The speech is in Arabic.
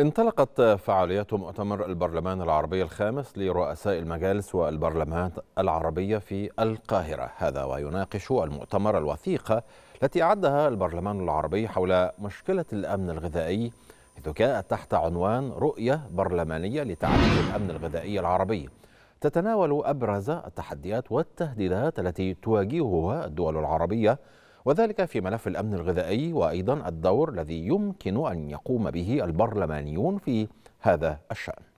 انطلقت فعاليات مؤتمر البرلمان العربي الخامس لرؤساء المجالس والبرلمانات العربية في القاهرة هذا ويناقش المؤتمر الوثيقة التي أعدها البرلمان العربي حول مشكلة الأمن الغذائي حيث جاءت تحت عنوان رؤية برلمانية لتعزيز الأمن الغذائي العربي تتناول أبرز التحديات والتهديدات التي تواجهها الدول العربية وذلك في ملف الأمن الغذائي وأيضا الدور الذي يمكن أن يقوم به البرلمانيون في هذا الشأن